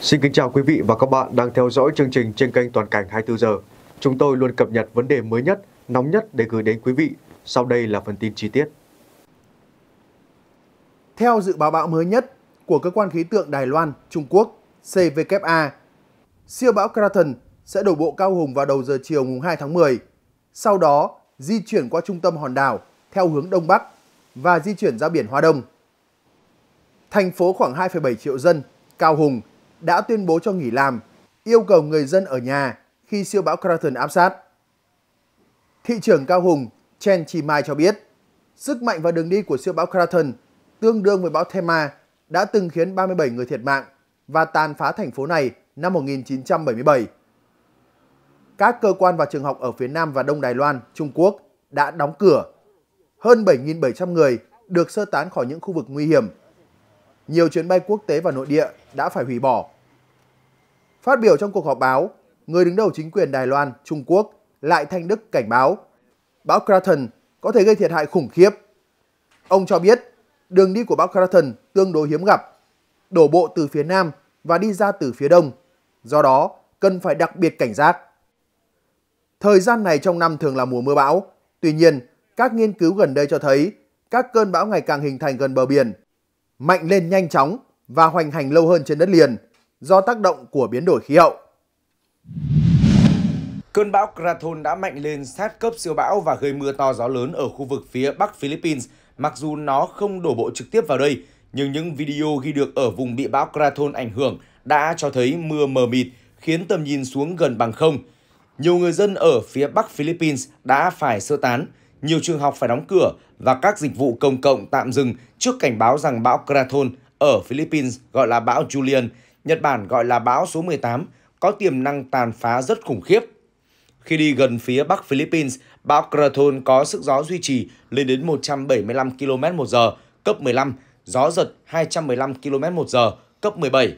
Xin kính chào quý vị và các bạn đang theo dõi chương trình trên kênh Toàn cảnh 24 giờ. Chúng tôi luôn cập nhật vấn đề mới nhất, nóng nhất để gửi đến quý vị. Sau đây là phần tin chi tiết. Theo dự báo bão mới nhất của cơ quan khí tượng Đài Loan, Trung Quốc, CVKA, siêu bão Kraton sẽ đổ bộ Cao Hùng vào đầu giờ chiều mùng 2 tháng 10. Sau đó, di chuyển qua trung tâm hòn đảo theo hướng đông bắc và di chuyển ra biển Hoa Đông. Thành phố khoảng 2,7 triệu dân, Cao Hùng đã tuyên bố cho nghỉ làm, yêu cầu người dân ở nhà khi siêu bão Kraton áp sát. Thị trưởng Cao Hùng Chen Chi Mai cho biết, sức mạnh và đường đi của siêu bão Kraton tương đương với bão Thema đã từng khiến 37 người thiệt mạng và tàn phá thành phố này năm 1977. Các cơ quan và trường học ở phía Nam và Đông Đài Loan, Trung Quốc đã đóng cửa. Hơn 7.700 người được sơ tán khỏi những khu vực nguy hiểm nhiều chuyến bay quốc tế và nội địa đã phải hủy bỏ. Phát biểu trong cuộc họp báo, người đứng đầu chính quyền Đài Loan, Trung Quốc lại Thanh Đức cảnh báo bão Kraton có thể gây thiệt hại khủng khiếp. Ông cho biết đường đi của bão Kraton tương đối hiếm gặp, đổ bộ từ phía nam và đi ra từ phía đông, do đó cần phải đặc biệt cảnh giác. Thời gian này trong năm thường là mùa mưa bão, tuy nhiên các nghiên cứu gần đây cho thấy các cơn bão ngày càng hình thành gần bờ biển mạnh lên nhanh chóng và hoành hành lâu hơn trên đất liền do tác động của biến đổi khí hậu. Cơn bão Krathon đã mạnh lên sát cấp siêu bão và gây mưa to gió lớn ở khu vực phía Bắc Philippines. Mặc dù nó không đổ bộ trực tiếp vào đây, nhưng những video ghi được ở vùng bị bão Krathon ảnh hưởng đã cho thấy mưa mờ mịt khiến tầm nhìn xuống gần bằng không. Nhiều người dân ở phía Bắc Philippines đã phải sơ tán nhiều trường học phải đóng cửa và các dịch vụ công cộng tạm dừng trước cảnh báo rằng bão Krathon ở Philippines gọi là bão Julian, Nhật Bản gọi là bão số 18, có tiềm năng tàn phá rất khủng khiếp. Khi đi gần phía Bắc Philippines, bão Krathon có sức gió duy trì lên đến 175 km một giờ cấp 15, gió giật 215 km một giờ cấp 17.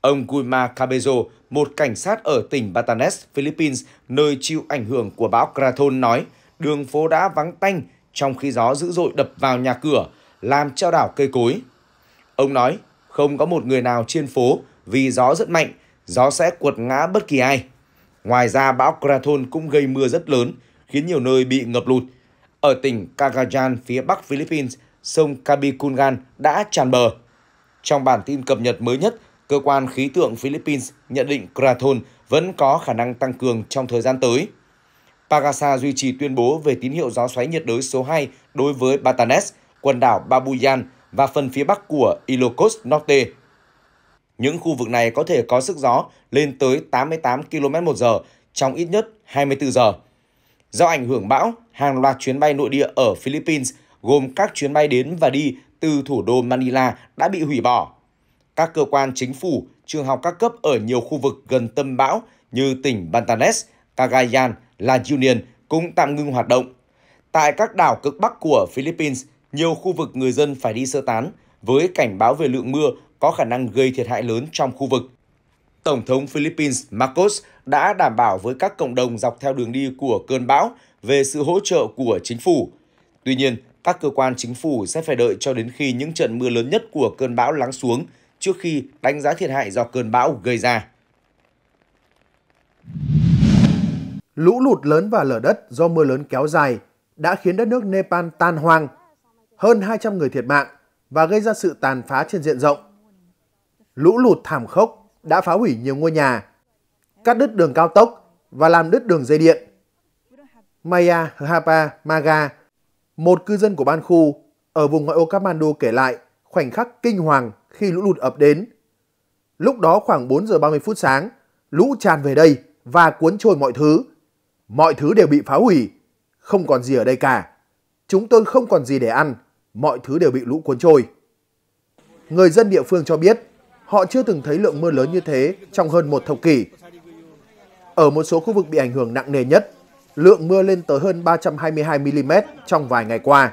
Ông Guima Cabezo, một cảnh sát ở tỉnh Batanes, Philippines, nơi chịu ảnh hưởng của bão Krathon nói, đường phố đã vắng tanh trong khi gió dữ dội đập vào nhà cửa, làm treo đảo cây cối. Ông nói, không có một người nào trên phố vì gió rất mạnh, gió sẽ quật ngã bất kỳ ai. Ngoài ra bão Krathon cũng gây mưa rất lớn, khiến nhiều nơi bị ngập lụt. Ở tỉnh Cagayan phía bắc Philippines, sông Kabikungan đã tràn bờ. Trong bản tin cập nhật mới nhất, cơ quan khí tượng Philippines nhận định Krathon vẫn có khả năng tăng cường trong thời gian tới. Pagasa duy trì tuyên bố về tín hiệu gió xoáy nhiệt đới số 2 đối với Batanes, quần đảo Babuyan và phần phía bắc của Ilocos Norte. Những khu vực này có thể có sức gió lên tới 88 km h trong ít nhất 24 giờ. Do ảnh hưởng bão, hàng loạt chuyến bay nội địa ở Philippines gồm các chuyến bay đến và đi từ thủ đô Manila đã bị hủy bỏ. Các cơ quan chính phủ, trường học các cấp ở nhiều khu vực gần tâm bão như tỉnh Bantanes, Cagayan La Union cũng tạm ngưng hoạt động. Tại các đảo cực Bắc của Philippines, nhiều khu vực người dân phải đi sơ tán với cảnh báo về lượng mưa có khả năng gây thiệt hại lớn trong khu vực. Tổng thống Philippines Marcos đã đảm bảo với các cộng đồng dọc theo đường đi của cơn bão về sự hỗ trợ của chính phủ. Tuy nhiên, các cơ quan chính phủ sẽ phải đợi cho đến khi những trận mưa lớn nhất của cơn bão lắng xuống trước khi đánh giá thiệt hại do cơn bão gây ra. Lũ lụt lớn và lở đất do mưa lớn kéo dài đã khiến đất nước Nepal tan hoang, hơn 200 người thiệt mạng và gây ra sự tàn phá trên diện rộng. Lũ lụt thảm khốc đã phá hủy nhiều ngôi nhà, cắt đứt đường cao tốc và làm đứt đường dây điện. Maya Hapa Maga, một cư dân của ban khu ở vùng ngoại ô Kathmandu kể lại khoảnh khắc kinh hoàng khi lũ lụt ập đến. Lúc đó khoảng 4 giờ 30 phút sáng, lũ tràn về đây và cuốn trôi mọi thứ, Mọi thứ đều bị phá hủy, không còn gì ở đây cả. Chúng tôi không còn gì để ăn, mọi thứ đều bị lũ cuốn trôi. Người dân địa phương cho biết, họ chưa từng thấy lượng mưa lớn như thế trong hơn một thập kỷ. Ở một số khu vực bị ảnh hưởng nặng nề nhất, lượng mưa lên tới hơn 322mm trong vài ngày qua.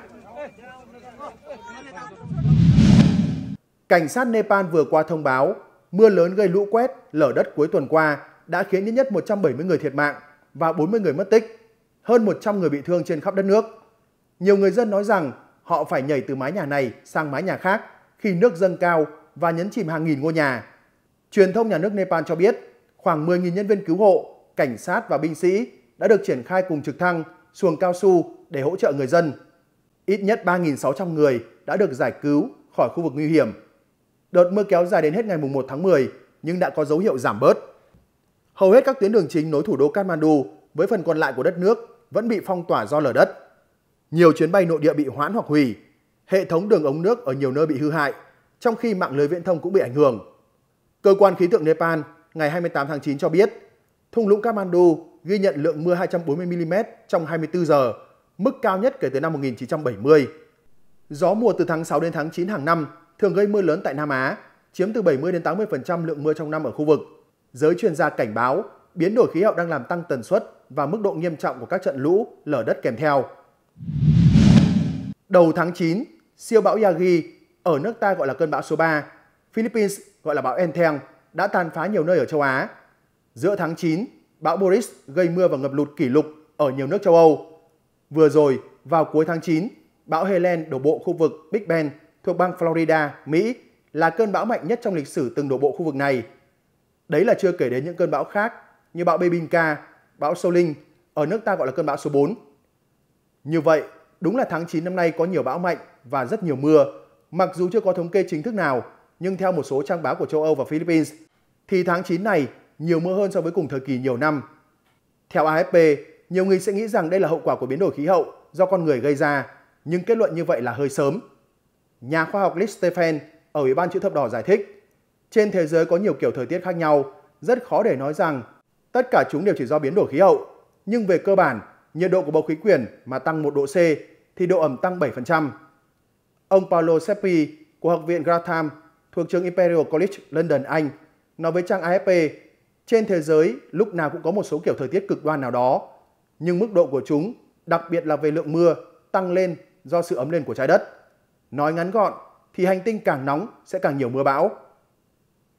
Cảnh sát Nepal vừa qua thông báo, mưa lớn gây lũ quét, lở đất cuối tuần qua đã khiến ít nhất 170 người thiệt mạng và 40 người mất tích, hơn 100 người bị thương trên khắp đất nước. Nhiều người dân nói rằng họ phải nhảy từ mái nhà này sang mái nhà khác khi nước dâng cao và nhấn chìm hàng nghìn ngôi nhà. Truyền thông nhà nước Nepal cho biết khoảng 10.000 nhân viên cứu hộ, cảnh sát và binh sĩ đã được triển khai cùng trực thăng, xuồng cao su để hỗ trợ người dân. Ít nhất 3.600 người đã được giải cứu khỏi khu vực nguy hiểm. Đợt mưa kéo dài đến hết ngày 1 tháng 10 nhưng đã có dấu hiệu giảm bớt. Hầu hết các tuyến đường chính nối thủ đô Kathmandu với phần còn lại của đất nước vẫn bị phong tỏa do lở đất. Nhiều chuyến bay nội địa bị hoãn hoặc hủy, hệ thống đường ống nước ở nhiều nơi bị hư hại, trong khi mạng lưới viễn thông cũng bị ảnh hưởng. Cơ quan khí tượng Nepal ngày 28 tháng 9 cho biết, thung lũng Kathmandu ghi nhận lượng mưa 240mm trong 24 giờ, mức cao nhất kể từ năm 1970. Gió mùa từ tháng 6 đến tháng 9 hàng năm thường gây mưa lớn tại Nam Á, chiếm từ 70 đến 80% lượng mưa trong năm ở khu vực. Giới chuyên gia cảnh báo biến đổi khí hậu đang làm tăng tần suất và mức độ nghiêm trọng của các trận lũ, lở đất kèm theo. Đầu tháng 9, siêu bão Yagi ở nước ta gọi là cơn bão số 3, Philippines gọi là bão Entheng đã tàn phá nhiều nơi ở châu Á. Giữa tháng 9, bão Boris gây mưa và ngập lụt kỷ lục ở nhiều nước châu Âu. Vừa rồi, vào cuối tháng 9, bão Helen đổ bộ khu vực Big Bend thuộc bang Florida, Mỹ là cơn bão mạnh nhất trong lịch sử từng đổ bộ khu vực này – Đấy là chưa kể đến những cơn bão khác như bão Bebinca, bão Soling, ở nước ta gọi là cơn bão số 4. Như vậy, đúng là tháng 9 năm nay có nhiều bão mạnh và rất nhiều mưa. Mặc dù chưa có thống kê chính thức nào, nhưng theo một số trang báo của châu Âu và Philippines, thì tháng 9 này nhiều mưa hơn so với cùng thời kỳ nhiều năm. Theo AFP, nhiều người sẽ nghĩ rằng đây là hậu quả của biến đổi khí hậu do con người gây ra, nhưng kết luận như vậy là hơi sớm. Nhà khoa học Liz Stephen ở Ủy ban chữ thập đỏ giải thích, trên thế giới có nhiều kiểu thời tiết khác nhau, rất khó để nói rằng tất cả chúng đều chỉ do biến đổi khí hậu. Nhưng về cơ bản, nhiệt độ của bầu khí quyển mà tăng 1 độ C thì độ ẩm tăng 7%. Ông Paolo Seppi của Học viện Gratham thuộc trường Imperial College London, Anh nói với trang AFP trên thế giới lúc nào cũng có một số kiểu thời tiết cực đoan nào đó, nhưng mức độ của chúng, đặc biệt là về lượng mưa, tăng lên do sự ấm lên của trái đất. Nói ngắn gọn thì hành tinh càng nóng sẽ càng nhiều mưa bão.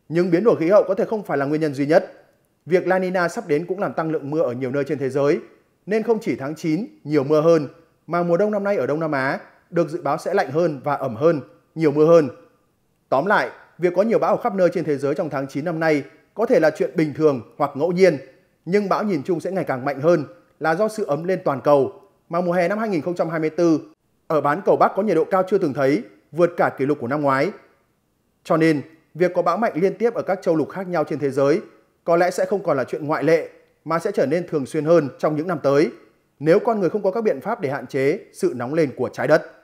Nhưng biến đổi khí hậu có thể không phải là nguyên nhân duy nhất. Việc La Nina sắp đến cũng làm tăng lượng mưa ở nhiều nơi trên thế giới, nên không chỉ tháng 9 nhiều mưa hơn, mà mùa đông năm nay ở Đông Nam Á được dự báo sẽ lạnh hơn và ẩm hơn, nhiều mưa hơn. Tóm lại, việc có nhiều bão ở khắp nơi trên thế giới trong tháng 9 năm nay có thể là chuyện bình thường hoặc ngẫu nhiên, nhưng bão nhìn chung sẽ ngày càng mạnh hơn là do sự ấm lên toàn cầu, mà mùa hè năm 2024 ở bán cầu Bắc có nhiệt độ cao chưa từng thấy, vượt cả kỷ lục của năm ngoái. Cho nên, việc có bão mạnh liên tiếp ở các châu lục khác nhau trên thế giới có lẽ sẽ không còn là chuyện ngoại lệ mà sẽ trở nên thường xuyên hơn trong những năm tới nếu con người không có các biện pháp để hạn chế sự nóng lên của trái đất.